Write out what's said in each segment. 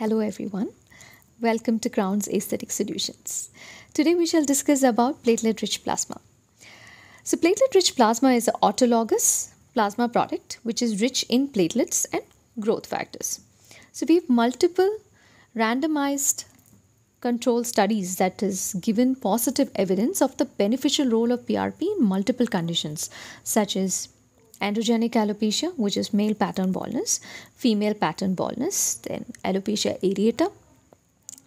Hello everyone. Welcome to Crown's Aesthetic Solutions. Today we shall discuss about platelet-rich plasma. So platelet-rich plasma is an autologous plasma product which is rich in platelets and growth factors. So we have multiple randomized control studies that has given positive evidence of the beneficial role of PRP in multiple conditions such as androgenic alopecia, which is male pattern baldness, female pattern baldness, then alopecia areata,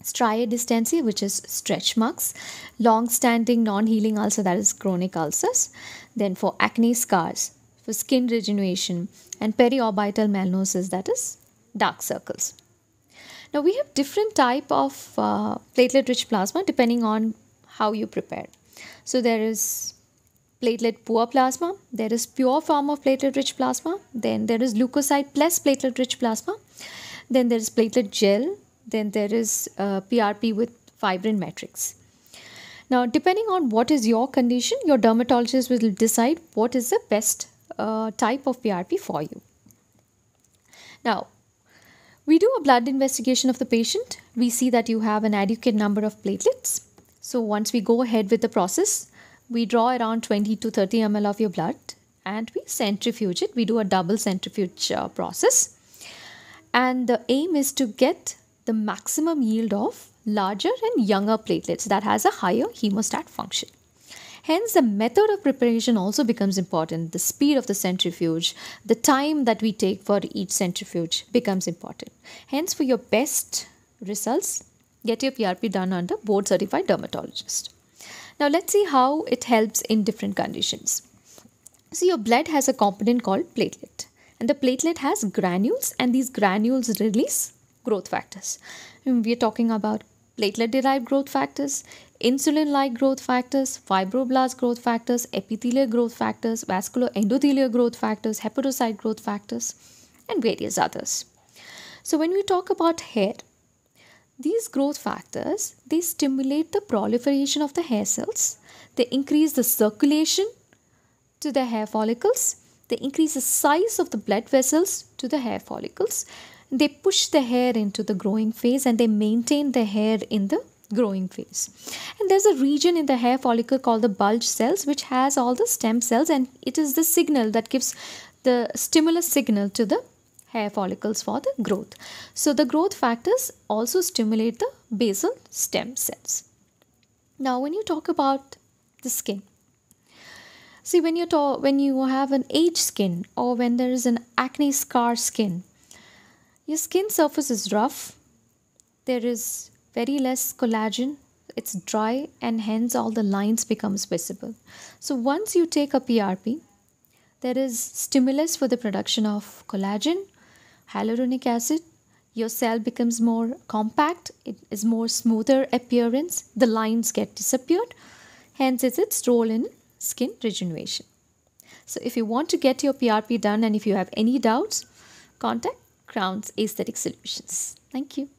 striated which is stretch marks, long standing non healing ulcer, that is chronic ulcers, then for acne scars, for skin regeneration, and periorbital melanosis, that is dark circles. Now we have different type of uh, platelet rich plasma depending on how you prepare. So there is platelet poor plasma, there is pure form of platelet rich plasma, then there is leukocyte plus platelet rich plasma, then there is platelet gel, then there is uh, PRP with fibrin matrix. Now, depending on what is your condition, your dermatologist will decide what is the best uh, type of PRP for you. Now, we do a blood investigation of the patient. We see that you have an adequate number of platelets. So once we go ahead with the process, we draw around 20 to 30 ml of your blood and we centrifuge it. We do a double centrifuge uh, process. And the aim is to get the maximum yield of larger and younger platelets that has a higher hemostat function. Hence, the method of preparation also becomes important. The speed of the centrifuge, the time that we take for each centrifuge becomes important. Hence, for your best results, get your PRP done under board certified dermatologist. Now let's see how it helps in different conditions. So your blood has a component called platelet and the platelet has granules and these granules release growth factors. we're talking about platelet derived growth factors, insulin like growth factors, fibroblast growth factors, epithelial growth factors, vascular endothelial growth factors, hepatocyte growth factors, and various others. So, when we talk about hair, these growth factors, they stimulate the proliferation of the hair cells, they increase the circulation to the hair follicles, they increase the size of the blood vessels to the hair follicles, they push the hair into the growing phase and they maintain the hair in the growing phase. And there's a region in the hair follicle called the bulge cells which has all the stem cells and it is the signal that gives the stimulus signal to the hair follicles for the growth. So the growth factors also stimulate the basal stem cells. Now when you talk about the skin, see when you talk, when you have an aged skin or when there is an acne scar skin, your skin surface is rough, there is very less collagen, it's dry and hence all the lines becomes visible. So once you take a PRP, there is stimulus for the production of collagen hyaluronic acid, your cell becomes more compact, it is more smoother appearance, the lines get disappeared, hence it's its role in skin regeneration. So if you want to get your PRP done and if you have any doubts, contact Crown's Aesthetic Solutions. Thank you.